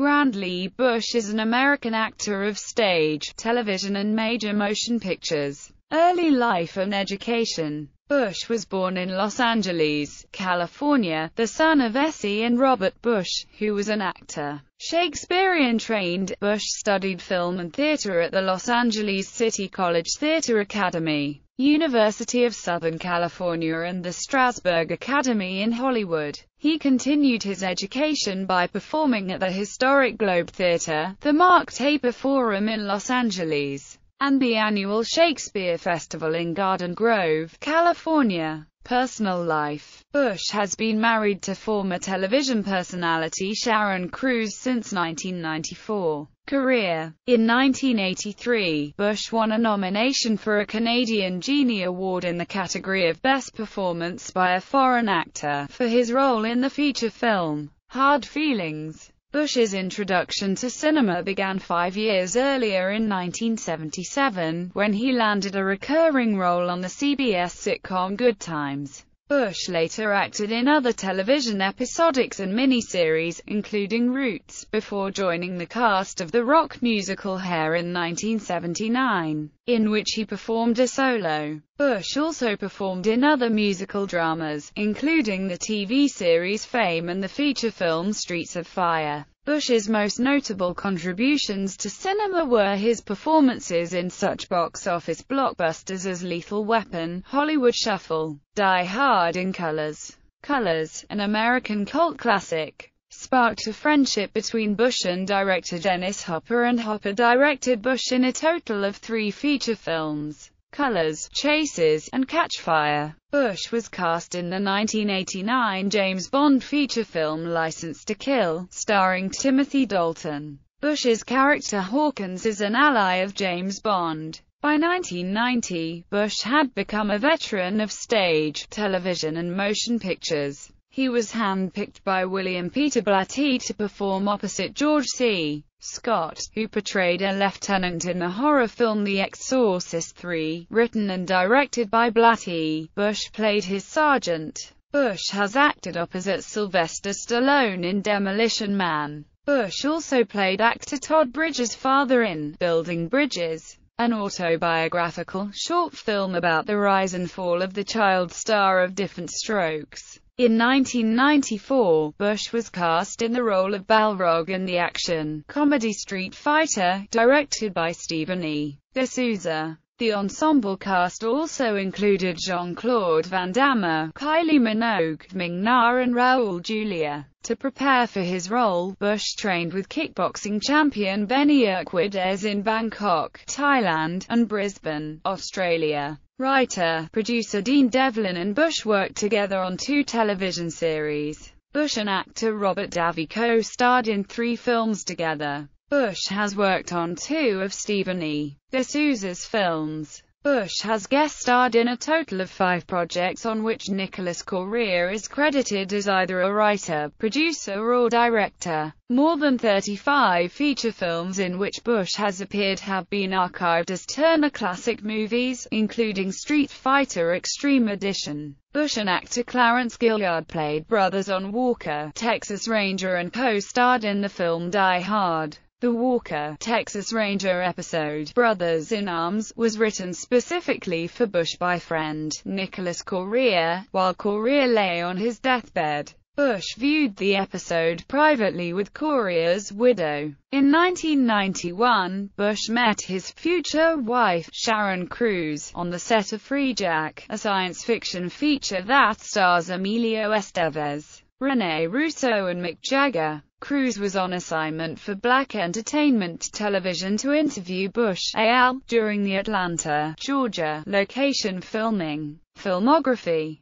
Grand Lee Bush is an American actor of stage, television and major motion pictures. Early life and education Bush was born in Los Angeles, California, the son of Essie and Robert Bush, who was an actor. Shakespearean trained, Bush studied film and theater at the Los Angeles City College Theater Academy. University of Southern California and the Strasberg Academy in Hollywood. He continued his education by performing at the historic Globe Theatre, the Mark Taper Forum in Los Angeles, and the annual Shakespeare Festival in Garden Grove, California. Personal life Bush has been married to former television personality Sharon Cruz since 1994 career. In 1983, Bush won a nomination for a Canadian Genie Award in the category of Best Performance by a Foreign Actor, for his role in the feature film, Hard Feelings. Bush's introduction to cinema began five years earlier in 1977, when he landed a recurring role on the CBS sitcom Good Times. Bush later acted in other television episodics and miniseries, including Roots, before joining the cast of the rock musical Hair in 1979, in which he performed a solo. Bush also performed in other musical dramas, including the TV series Fame and the feature film Streets of Fire. Bush's most notable contributions to cinema were his performances in such box office blockbusters as Lethal Weapon, Hollywood Shuffle, Die Hard in Colors. Colors, an American cult classic, sparked a friendship between Bush and director Dennis Hopper and Hopper directed Bush in a total of three feature films colors, chases, and catchfire. Bush was cast in the 1989 James Bond feature film License to Kill, starring Timothy Dalton. Bush's character Hawkins is an ally of James Bond. By 1990, Bush had become a veteran of stage, television and motion pictures. He was handpicked by William Peter Blatty to perform opposite George C. Scott, who portrayed a lieutenant in the horror film The Exorcist III, written and directed by Blatty. Bush played his sergeant. Bush has acted opposite Sylvester Stallone in Demolition Man. Bush also played actor Todd Bridges' father in Building Bridges, an autobiographical short film about the rise and fall of the child star of different strokes. In 1994, Bush was cast in the role of Balrog in the action comedy Street Fighter, directed by Stephen E. D'Souza. The ensemble cast also included Jean-Claude Van Damme, Kylie Minogue, Ming-Na and Raul Julia. To prepare for his role, Bush trained with kickboxing champion Benny Urquidez in Bangkok, Thailand, and Brisbane, Australia. Writer, producer Dean Devlin and Bush worked together on two television series. Bush and actor Robert Davi co-starred in three films together. Bush has worked on two of Stephen E. D'Souza's films. Bush has guest starred in a total of five projects on which Nicholas Correa is credited as either a writer, producer or director. More than 35 feature films in which Bush has appeared have been archived as Turner Classic Movies, including Street Fighter Extreme Edition. Bush and actor Clarence Gilliard played brothers on Walker, Texas Ranger and co-starred in the film Die Hard. The Walker, Texas Ranger episode, Brothers in Arms, was written specifically for Bush by friend, Nicholas Correa, while Correa lay on his deathbed. Bush viewed the episode privately with Correa's widow. In 1991, Bush met his future wife, Sharon Cruz, on the set of Free Jack, a science fiction feature that stars Emilio Estevez. Rene Russo and Mick Jagger. Cruz was on assignment for Black Entertainment Television to interview Bush, A.L., during the Atlanta, Georgia, location filming. Filmography